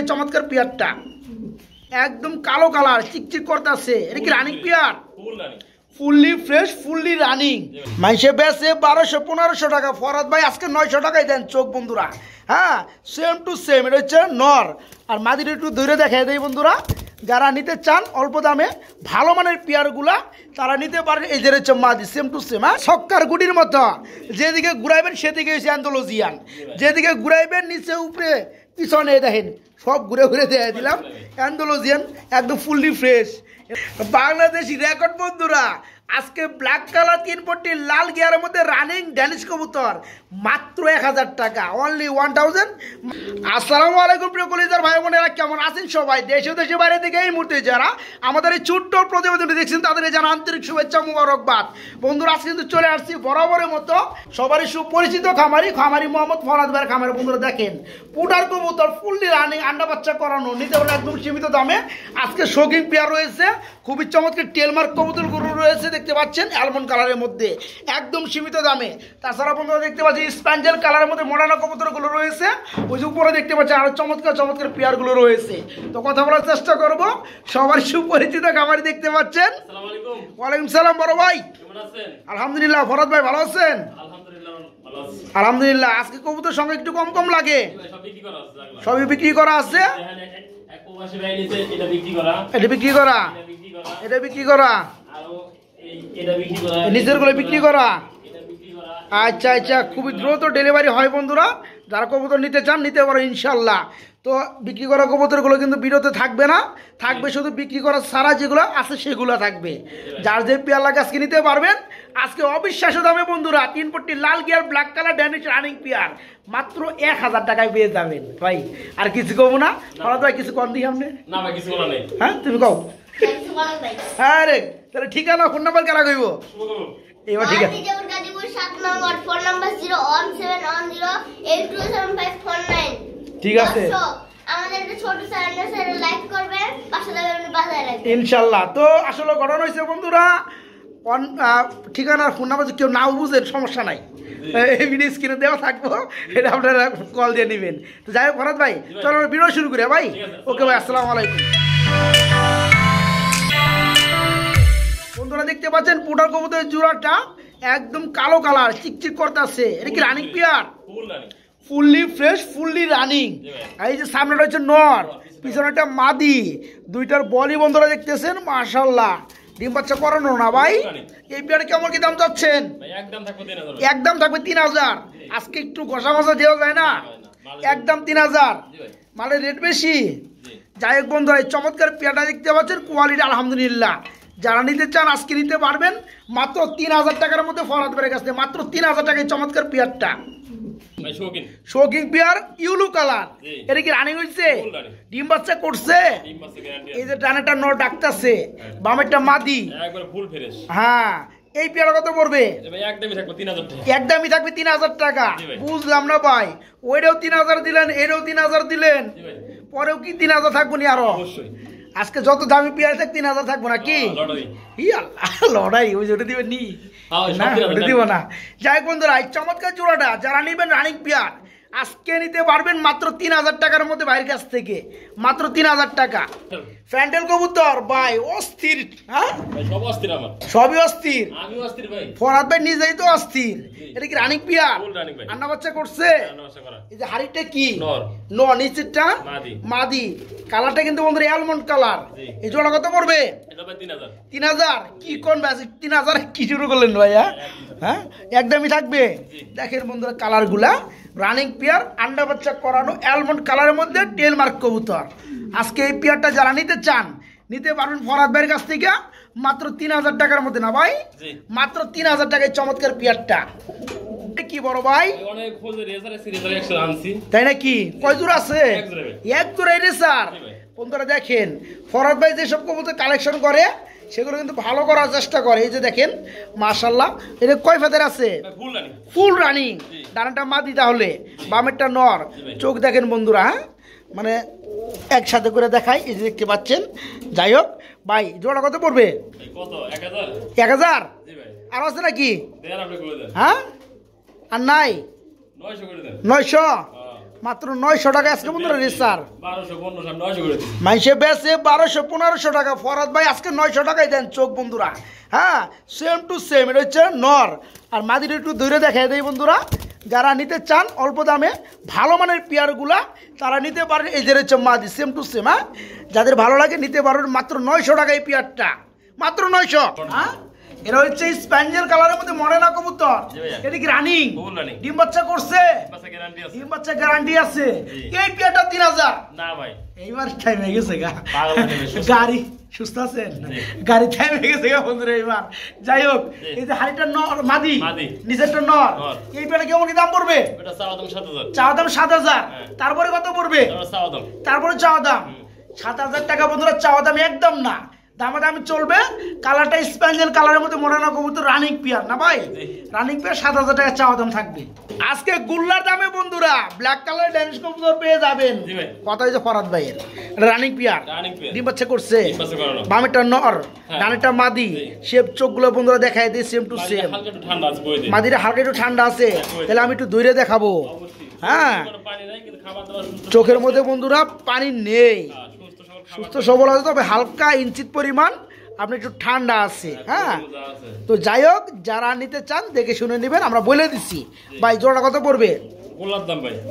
এই চমৎকার পিয়ারটা একদম কালো কালার চিকচিক করতে আছে এটা কি running pair fully fresh fully running মাইসে বেসে বারোশো পনেরোশো টাকা ফরাত ভাই আজকে নয়শো টাকাই দেন চোখ বন্ধুরা হ্যাঁ সেম টু সেম এটা হচ্ছে নর আর মাদির একটু দূরে দেখা দেয় বন্ধুরা যারা নিতে চান অল্প দামে ভালো মানের পেয়ারগুলা তারা নিতে পারেন এই যে রয়েছে মাদি সেম টু সেম হ্যাঁ সক্কার গুটির মতো যেদিকে ঘুরাইবেন সেদিকে হয়েছে অ্যান্থোলজিয়ান যেদিকে ঘুরাইবেন নিচে উপরে পিছনে দেখেন সব ঘুরে ঘুরে দেয়া দিলাম অ্যান্ডোলজিয়ান একদম ফুললি ফ্রেশ বাংলাদেশি রেকর্ড বন্ধুরা আজকে ব্ল্যাক কালার তিন পট্টি লাল গিয়ারের মধ্যে রানিং ড্যানিশ কবুতর মাত্র এক হাজার টাকা অনলি ওয়ান থাউজেন্ড আসসালামু আলাইকুম প্রিয় কলিজার ভাই বোনেরা কেমন আছেন সবাই দেশে দেশে বাইরে থেকে এই মুহূর্তে যারা আমাদের এই ছোট্ট প্রতিবেদনটি দেখছেন তাদের এই জানা আন্তরিক শুভেচ্ছা মুবারকবাদ বন্ধুরা আজকে কিন্তু চলে আসছি বরাবরের মতো সবারই সুপরিচিত খামারি খামারি মোহাম্মদ ফরাদ ভাইয়ের খামারি বন্ধুরা দেখেন পুটার কবুতর ফুললি রানিং আন্ডা বাচ্চা করানো নিতে হলে একদম সীমিত দামে আজকে শৌখিন পেয়ার রয়েছে খুবই চমৎকার টেলমার্ক কবুতর গরু রয়েছে দেখতে পাচ্ছেন অ্যালমন্ড কালারের মধ্যে একদম সীমিত দামে তাছাড়া আপনারা দেখতে পাচ্ছেন স্প্যাঞ্জেল কালারের মধ্যে মোড়ানো কবুতরগুলো রয়েছে ওই যে উপরে দেখতে পাচ্ছেন আরও চমৎকার চমৎকার পেয়ারগুলো রয়েছে তো কথা বলার চেষ্টা করব সবার সুপরিচিত খাবারই দেখতে পাচ্ছেন ওয়ালাইকুম সালাম বড় ভাই আলহামদুলিল্লাহ ভরত ভাই ভালো আছেন আলহামদুলিল্লাহ আজকে কবুতর সঙ্গে একটু কম কম লাগে সবই বিক্রি করা আছে এটা বিক্রি করা এটা বিক্রি করা নিজেরগুলো বিক্রি করা আচ্ছা আচ্ছা খুবই দ্রুত ডেলিভারি হয় বন্ধুরা যারা কবুতর নিতে চান নিতে পারো ইনশাল্লাহ তো বিক্রি করা কবুতরগুলো কিন্তু বিরতে থাকবে না থাকবে শুধু বিক্রি করা সারা যেগুলো আছে সেগুলো থাকবে যার যে পেয়ারলা লাগে নিতে পারবেন আজকে অবিশ্বাস্য দামে বন্ধুরা তিন পট্টি লাল গিয়ার black colour Danish running pair মাত্র এক হাজার টাকায় পেয়ে যাবেন ভাই আর কিছু কবো না কিছু কম দিই আপনি হ্যাঁ তুমি কও আরে হ্যাঁ তাহলে ঠিকানা ফোন নাম্বার কেনা কইব এবার ঠিক আছে ঠিক আছে ইনশাল্লাহ তো আসলে ঘটনা হয়েছে বন্ধুরা ঠিকানার ফোন নাম্বার কেউ নাও বুঝেন সমস্যা নাই এই ভিডিও স্ক্রিনে দেওয়া থাকবো এটা আপনারা কল দিয়ে নেবেন তো যাই হোক ভরত ভাই চলো আমরা শুরু করে হ্যাঁ ভাই ওকে ভাই আসসালামু আলাইকুম বন্ধুরা দেখতে পাচ্ছেন পোটার কবুতরের জোড়াটা একদম কালো কালার চিকচিক করতে আছে এটা কি running pair fully fresh fully running এই যে সামনে রয়েছে নর পিছনে একটা মাদি দুইটার বলি বন্ধুরা দেখতেছেন মার্শাল্লাহ ডিম বাচ্চা করানো না ভাই এই পেয়ারে কেমন কি দাম চাচ্ছেন একদম থাকবে তিন হাজার আজকে একটু ঘষা মশা দেওয়া যায় না একদম তিন হাজার মালের রেট বেশি যাই হোক বন্ধুরা এই চমৎকার পেয়ারটা দেখতে পাচ্ছেন কোয়ালিটি আলহামদুলিল্লাহ যারা নিতে চান আজকে নিতে পারবেন মাত্র তিন হাজার টাকার মধ্যে ফরহাদ বেড়ে গেছে মাত্র তিন হাজার টাকায় চমৎকার পিয়ারটা ইউলু কালার কি রানিং করছে এই যে ডানাটা হ্যাঁ। মাদি হ্যাঁ এই কত পড়বে একদমই থাকবে তিন হাজার টাকা বুঝলাম না ভাই ওইটাও তিন হাজার দিলেন এটাও তিন হাজার দিলেন পরেও কি তিন হাজার থাকবো নি আরো আজকে যত দামি পেয়ার থাক তিন হাজার থাকবো না কি হ্যাঁ, লড়াই ওই জোটে দিবে নি হ্যাঁ, না ওটা দিব না যাই বন্ধুরা চমৎকার জোড়াটা যারা নিবেন রানিং পেয়ার আজকে নিতে পারবেন মাত্র তিন হাজার টাকার মধ্যে ভাইয়ের কাছ থেকে মাত্র তিন হাজার টাকা ফ্যান্ডেল কবুতর ভাই অস্থির হ্যাঁ সবই অস্থির ফরাদ ভাই নিজেই তো অস্থির এটা কি রানিক পিয়া রান্না বাচ্চা করছে হ্যাঁ, এই যে হাড়িটা কি ন নিচেরটা মাদি কালারটা কিন্তু বন্ধু অ্যালমন্ড কালার এই জোড়া কত পড়বে তিন হাজার কি কোন ব্যাস তিন হাজার কি শুরু করলেন ভাইয়া হ্যাঁ একদমই থাকবে দেখেন বন্ধুরা কালারগুলা রানিং পেয়ার আন্ডা বাচ্চা করানো অ্যালমন্ড কালারের মধ্যে মার্ক কবুতর আজকে এই পেয়ারটা যারা নিতে চান নিতে পারবেন ফরাদ ভাইয়ের কাছ থেকে মাত্র তিন হাজার টাকার মধ্যে না ভাই মাত্র তিন হাজার টাকায় চমৎকার পেয়ারটা কি বড় ভাই তাই নাকি আছে দেখেন ফরাদ ভাই যেসব কবুতর কালেকশন করে সেগুলো কিন্তু ভালো করার চেষ্টা করে এই যে দেখেন মাশাল্লাহ এটা কয় ফেদের আছে ফুল রানিং ডানাটা মাদি তাহলে বামেরটা নর চোখ দেখেন বন্ধুরা হ্যাঁ মানে একসাথে করে দেখাই এই যে দেখতে পাচ্ছেন যাই হোক ভাই জোড়া কত পড়বে এক হাজার আর আছে নাকি হ্যাঁ আর নাই নয়শো মাত্র নয়শো টাকা আজকে বন্ধুরা রিসার মানুষে বেছে বারোশো পনেরোশো টাকা ফরাত ভাই আজকে নয়শো টাকাই দেন চোখ বন্ধুরা হ্যাঁ সেম টু সেম এটা হচ্ছে নর আর মাদির একটু ধৈর্য দেখা দেয় বন্ধুরা যারা নিতে চান অল্প দামে ভালো মানের পেয়ারগুলা তারা নিতে পারেন এদের হচ্ছে মাদি সেম টু সেম হ্যাঁ যাদের ভালো লাগে নিতে পারবেন মাত্র নয়শো টাকা এই পেয়ারটা মাত্র নয়শো হ্যাঁ এরা হচ্ছে স্প্যাঞ্জের কালারের মধ্যে মনে রাখো এই যে নিজেরটা এই কেমন কি দাম পড়বে চাওয়া দাম সাত হাজার হ্যাঁ। তারপরে কত পড়বে তারপরে চাওয়া দাম সাত হাজার টাকা বন্ধুরা চাওয়া দাম একদম না দামাদামি চলবে কালারটা স্প্যাঞ্জেল কালারের মধ্যে মোড়ানো কবুতর রানিং পিয়ার না ভাই রানিং পিয়ার সাত হাজার টাকা চাওয়া দাম থাকবে আজকে গুল্লার দামে বন্ধুরা ব্ল্যাক কালারের ড্যানিশ কবুতর পেয়ে যাবেন কথা হয়েছে ফরাদ ভাইয়ের রানিং পিয়ার ডিম বাচ্চা করছে বামেটা নর হ্যাঁ। ডানেটা মাদি শেপ চোখগুলো বন্ধুরা দেখায় দিই সেম টু সেম মাদির হালকা একটু ঠান্ডা আছে হ্যাঁ, তাহলে আমি একটু দূরে দেখাবো হ্যাঁ চোখের মধ্যে বন্ধুরা পানি নেই সুস্থ সবল আছে তবে হালকা ইঞ্চিত পরিমাণ আপনি একটু ঠান্ডা আছে হ্যাঁ, হ্যাঁ? তো যাই হোক যারা নিতে চান দেখে শুনে নেবেন আমরা বলে দিচ্ছি ভাই জোড়া কত পড়বে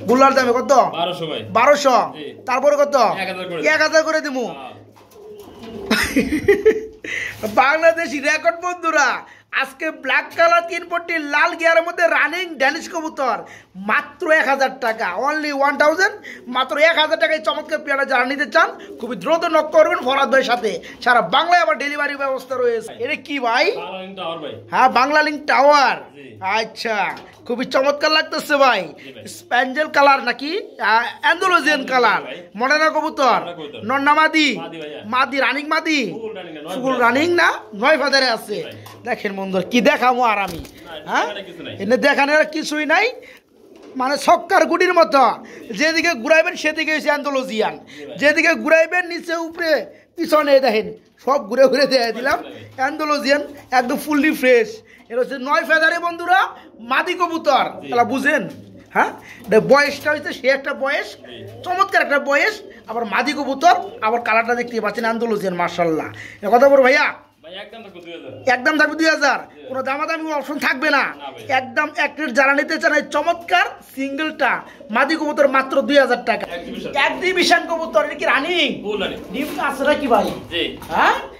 গুলার দামে কত বারোশো তারপরে কত এক হাজার করে দিব হ্যাঁ। বাংলাদেশি রেকর্ড বন্ধুরা আজকে ব্ল্যাক কালার তিন পট্টি লাল গিয়ারের মধ্যে রানিং ড্যানিশ কবুতর মাত্র এক হাজার টাকা অনলি ওয়ান থাউজেন্ড মাত্র এক হাজার টাকায় চমৎকার পেয়ারা যারা নিতে চান খুবই দ্রুত নক করবেন ফরাদ ভাইয়ের সাথে সারা বাংলায় আবার ডেলিভারি ব্যবস্থা রয়েছে এটা কি ভাই হ্যাঁ বাংলা লিঙ্ক টাওয়ার আচ্ছা খুবই চমৎকার লাগতেছে ভাই স্প্যান্ডেল কালার নাকি অ্যান্ডোলোজিয়ান কালার মডানা কবুতর নন্না মাদি মাদি রানিং মাদি ফুল রানিং না নয় ফাদারে আছে দেখেন সুন্দর কি দেখামো আর আমি হ্যাঁ এনে আর কিছুই নাই মানে সক্কার গুটির মতো যেদিকে ঘুরাইবেন সেদিকে হয়েছে অ্যান্থোলজিয়ান যেদিকে ঘুরাইবেন নিচে উপরে পিছনে দেখেন সব ঘুরে ঘুরে দেয়া দিলাম অ্যান্থোলজিয়ান একদম ফুললি ফ্রেশ এটা হচ্ছে নয় ফেদারে বন্ধুরা মাদি কবুতর তাহলে বুঝেন হ্যাঁ বয়সটা হচ্ছে সে একটা বয়স চমৎকার একটা বয়স আবার মাদি কবুতর আবার কালারটা দেখতে পাচ্ছেন অ্যান্থোলজিয়ান মার্শাল্লাহ কথা বল ভাইয়া একদম থাকবে দুই হাজার কোনো দামাদামি অপশন থাকবে না একদম এক রেট যারা নিতে চান এই চমৎকার সিঙ্গেলটা মাদি কবুতর মাত্র দুই হাজার টাকা এক ডিভিশন কবুতর এটা কি রানিং ডিম আছে নাকি ভাই হ্যাঁ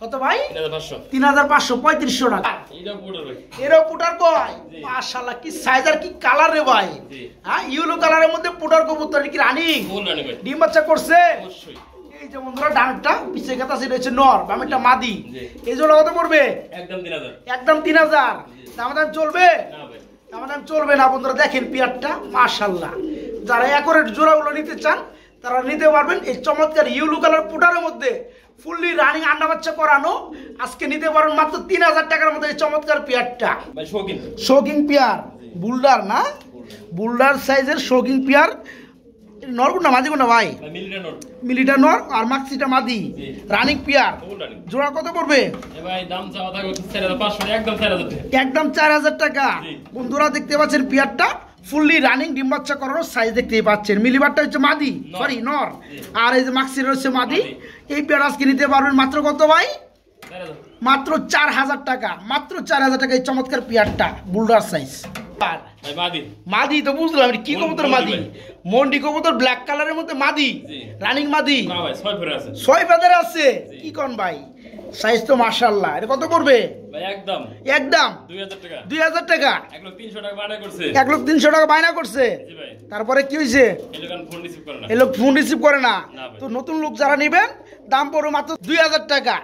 কত ভাই তিন হাজার পাঁচশো পঁয়ত্রিশশো টাকা এরও পুটার কয় মাশাল্লাহ কি সাইজার কি কালার রে ভাই হ্যাঁ ইউলো কালারের মধ্যে পুটার কবুতর কি রানি ডিম বাচ্চা করছে এই যে বন্ধুরা ডানটা পিছিয়ে কথা সেটা হচ্ছে নর বামেরটা মাদি এই জন্য কত পড়বে একদম তিন হাজার একদম তিন হাজার চলবে দাম দাম চলবে না বন্ধুরা দেখেন পিয়ারটা মাশাল্লাহ যারা একরের জোড়াগুলো নিতে চান তারা নিতে পারবেন এই চমৎকার ইউলু কালার পুটারের মধ্যে ফুললি রানিং আন্ডা বাচ্চা করানো আজকে নিতে পারেন মাত্র তিন হাজার টাকার মতো এই চমৎকার পেয়ারটা শোকিং পেয়ার বুলডার না বুলডার সাইজের শোকিং পেয়ার নর না মাদি ভাই মিলিটা নর আর মাক্সিটা মাদি রানিং পিয়ার জোড়া কত পড়বে একদম চার হাজার টাকা বন্ধুরা দেখতে পাচ্ছেন পিয়ারটা ফুললি রানিং ডিম্বাচ্চা করানোর সাইজ দেখতেই পাচ্ছেন মিলিবারটা হচ্ছে মাদি সরি নর আর এই যে মাক্সির হচ্ছে মাদি এই পেড়াজকে নিতে পারবেন মাত্র কত ভাই মাত্র চার হাজার টাকা মাত্র চার হাজার টাকা এই চমৎকার পেয়ারটা বুলডার সাইজ মাদি তো বুঝলাম কি কবুতর মাদি মন্ডি কবুতর ব্ল্যাক কালারের মধ্যে মাদি রানিং মাদি ছয় ফেদার আছে কি কন ভাই সাইজ তো মাশাআল্লাহ এটা কত করবে একদম একদম 2000 টাকা 2000 টাকা 1 লক্ষ 300 টাকা বায়না করছে তারপরে কি হয়েছে এই লোক ফোন রিসিভ করে না তো নতুন লোক যারা নেবেন দাম পড়বে মাত্র 2000 হাজার টাকা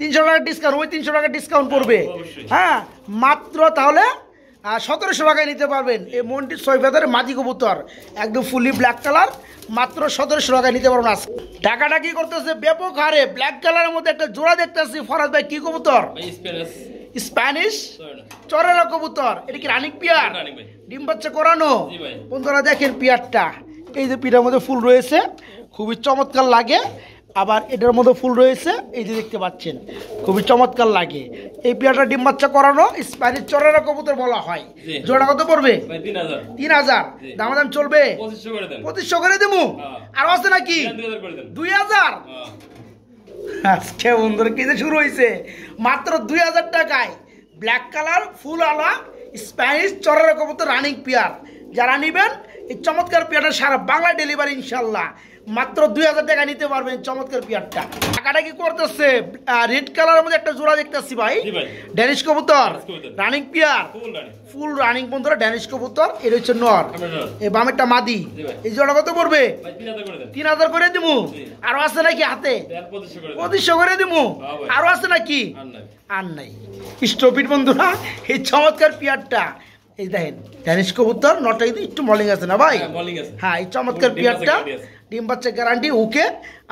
তিনশো টাকা ডিসকাউন্ট ওই তিনশো টাকা ডিসকাউন্ট পড়বে হ্যাঁ মাত্র তাহলে সতেরোশো টাকায় নিতে পারবেন এই মনটি সৈফাদের মাঝি কবুতর একদম ফুলি ব্ল্যাক কালার মাত্র সতেরোশো টাকায় নিতে পারবেন আজকে টাকাটা কি করতেছে ব্যাপক হারে ব্ল্যাক কালারের মধ্যে একটা জোড়া দেখতেছি ফরাজ ভাই কি কবুতর স্প্যানিশ চরেরা কবুতর এটা কি রানিক পিয়ার ডিম বাচ্চা করানো বন্ধুরা দেখেন পিয়ারটা এই যে পিঠার মধ্যে ফুল রয়েছে খুবই চমৎকার লাগে আবার এটার মধ্যে ফুল রয়েছে এই যে দেখতে পাচ্ছেন খুবই চমৎকার লাগে এই পেয়ারটা ডিম বাচ্চা করানো স্পাইনের চরেরা কবুতর বলা হয় জোড়া কত পড়বে তিন হাজার দাম দাম চলবে পঁচিশশো করে দেবো হ্যাঁ। আর আছে নাকি হ্যাঁ, দুই হাজার হ্যাঁ। আজকে বন্ধুরা কিনে শুরু হয়েছে মাত্র দুই হাজার টাকায় ব্ল্যাক কালার ফুল আলা স্প্যানিশ চরের কবুতর রানিং পেয়ার যারা নেবেন এই চমৎকার পেয়ারটা সারা বাংলা ডেলিভারি ইনশাল্লাহ মাত্র দুই হাজার টাকা নিতে পারবেন চমৎকার পিয়ারটা টাকাটা কি করতেছে রেড কালারের মধ্যে একটা জোড়া দেখতেছি ভাই ড্যানিশ কবুতর রানিং পিয়ার ফুল রানিং বন্ধুরা ড্যানিশ কবুতর এর হচ্ছে নর এই বামেরটা মাদি এই জোড়া কত পড়বে তিন হাজার করে দিমু আরো আছে নাকি হাতে পঁচিশশো করে দিমু হ্যাঁ আরো আছে নাকি আর নাই স্টপিট বন্ধুরা এই চমৎকার পিয়ারটা এই দেখেন ড্যানিশ কবুতর নটা কিন্তু একটু মলিং আছে না ভাই হ্যাঁ, হ্যাঁ এই চমৎকার পিয়ারটা ডিম বাচ্চা গ্যারান্টি উকে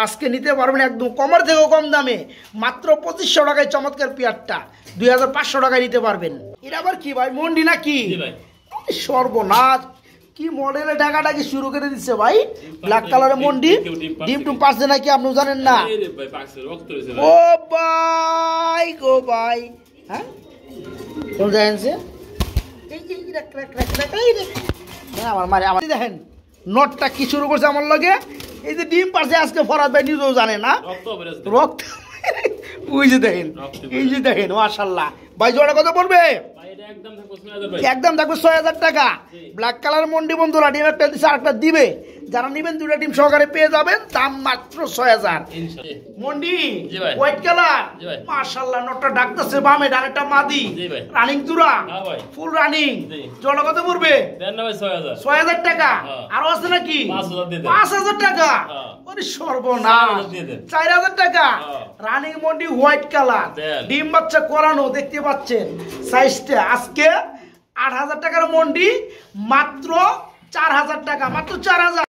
আজকে নিতে পারবেন একদম কমার থেকেও কম দামে মাত্র পঁচিশশো টাকায় চমৎকার পেয়ারটা দুই হাজার পাঁচশো টাকায় নিতে পারবেন এটা আবার কি ভাই মন্ডি না কি সর্বনাশ কি মডেলে ঢাকাটাকে শুরু করে দিচ্ছে ভাই ব্ল্যাক কালারের মন্ডি ডিম টুম পাশে নাকি আপনি জানেন না ও ভাই গো ভাই হ্যাঁ কোন দেখেন সে আমার মারে আমার দেখেন নটটা কি শুরু করছে আমার লগে এই যে ডিম পারছে আজকে ফরাত ভাই নিজেও জানে না রক্ত ওই যে দেখেন এই যে দেখেন মাসাল্লাহ ভাই জোড়া কত বলবে একদম থাকবে ছয় হাজার টাকা ব্ল্যাক কালার মন্ডি বন্ধুরা ডিম একটা দিচ্ছে আরেকটা দিবে যারা নিবেন দুটা টিম সহকারে পেয়ে যাবেন দাম মাত্র ছয় হাজার মন্ডি হোয়াইট কালার মার্শাল্লাহ নটটা ডাকতেছে বামে ডানেটা মাদি রানিং দুরা হ্যাঁ ফুল রানিং জল কত পড়বে ছয় হাজার টাকা হ্যাঁ। আরো আছে নাকি পাঁচ হাজার টাকা হ্যাঁ। সর্বনাশ চার হাজার টাকা রানিং মন্ডি হোয়াইট কালার ডিম বাচ্চা করানো দেখতে পাচ্ছেন সাইজটা আজকে আট হাজার টাকার মন্ডি মাত্র চার হাজার টাকা মাত্র চার হাজার